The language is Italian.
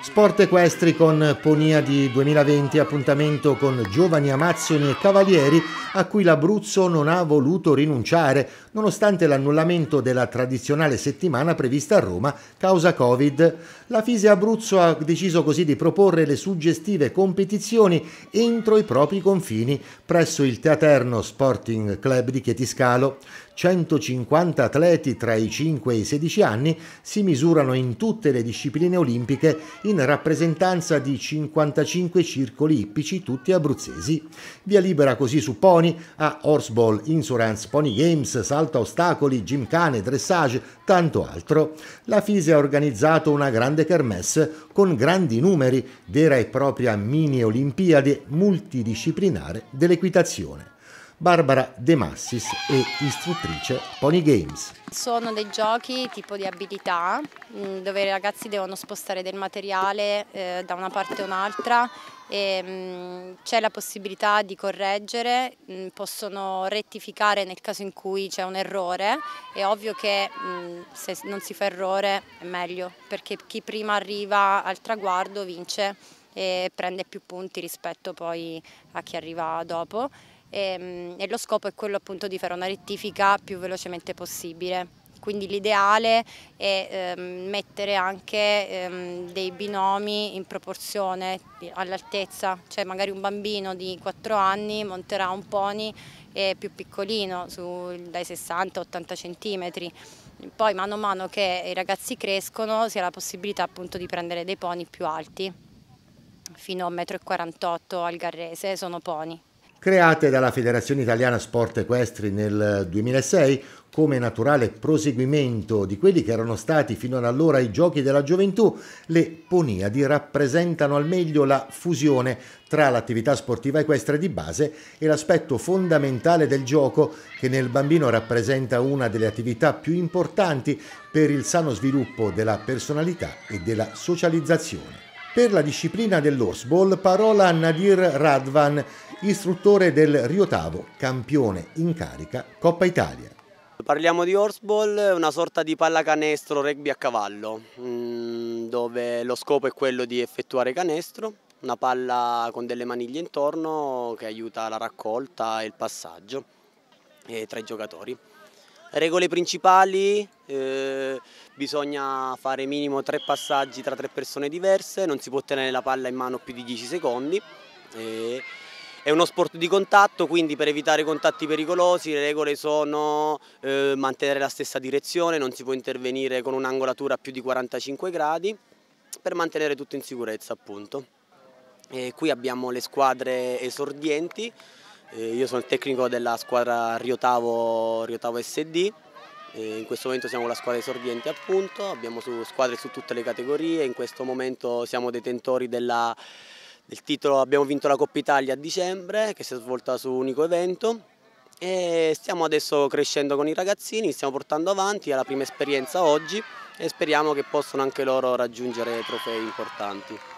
Sport Equestri con Ponia di 2020, appuntamento con giovani amazzoni e cavalieri a cui l'Abruzzo non ha voluto rinunciare, nonostante l'annullamento della tradizionale settimana prevista a Roma causa Covid. La Fise Abruzzo ha deciso così di proporre le suggestive competizioni entro i propri confini presso il Teaterno Sporting Club di Chietiscalo. 150 atleti tra i 5 e i 16 anni si misurano in tutte le discipline olimpiche in rappresentanza di 55 circoli ippici, tutti abruzzesi. Via libera così su pony a horseball, insurance, pony games, salta ostacoli, gymkhane, dressage, tanto altro. La FISE ha organizzato una grande kermesse con grandi numeri, vera e propria mini Olimpiade multidisciplinare dell'equitazione. Barbara De Massis è istruttrice Pony Games. Sono dei giochi tipo di abilità mm, dove i ragazzi devono spostare del materiale eh, da una parte a un'altra e mm, c'è la possibilità di correggere, mh, mm, possono rettificare nel caso in cui c'è un errore, è ovvio che mh, se non si fa errore è meglio perché chi prima arriva al traguardo vince e prende più punti rispetto poi a chi arriva dopo e, ehm, e lo scopo è quello appunto di fare una rettifica più velocemente possibile quindi l'ideale è ehm, mettere anche ehm, dei binomi in proporzione all'altezza, cioè magari un bambino di 4 anni monterà un pony eh, più piccolino su, dai 60-80 cm. Poi mano a mano che i ragazzi crescono si ha la possibilità appunto di prendere dei pony più alti, fino a 1,48 m al garrese, sono pony create dalla Federazione Italiana Sport Equestri nel 2006 come naturale proseguimento di quelli che erano stati fino ad allora i giochi della gioventù, le Poniadi rappresentano al meglio la fusione tra l'attività sportiva equestre di base e l'aspetto fondamentale del gioco che nel bambino rappresenta una delle attività più importanti per il sano sviluppo della personalità e della socializzazione. Per la disciplina dell'horseball parola a Nadir Radvan, istruttore del Riotavo, campione in carica Coppa Italia. Parliamo di horseball, una sorta di pallacanestro rugby a cavallo, mm, dove lo scopo è quello di effettuare canestro, una palla con delle maniglie intorno che aiuta la raccolta e il passaggio eh, tra i giocatori. Regole principali... Eh, bisogna fare minimo tre passaggi tra tre persone diverse, non si può tenere la palla in mano più di 10 secondi. E è uno sport di contatto, quindi per evitare contatti pericolosi le regole sono eh, mantenere la stessa direzione, non si può intervenire con un'angolatura a più di 45 gradi, per mantenere tutto in sicurezza appunto. E qui abbiamo le squadre esordienti, eh, io sono il tecnico della squadra Riotavo, Riotavo SD, in questo momento siamo la squadra esordiente appunto, abbiamo su squadre su tutte le categorie, in questo momento siamo detentori della, del titolo, abbiamo vinto la Coppa Italia a dicembre che si è svolta su un unico evento e stiamo adesso crescendo con i ragazzini, stiamo portando avanti, è la prima esperienza oggi e speriamo che possano anche loro raggiungere trofei importanti.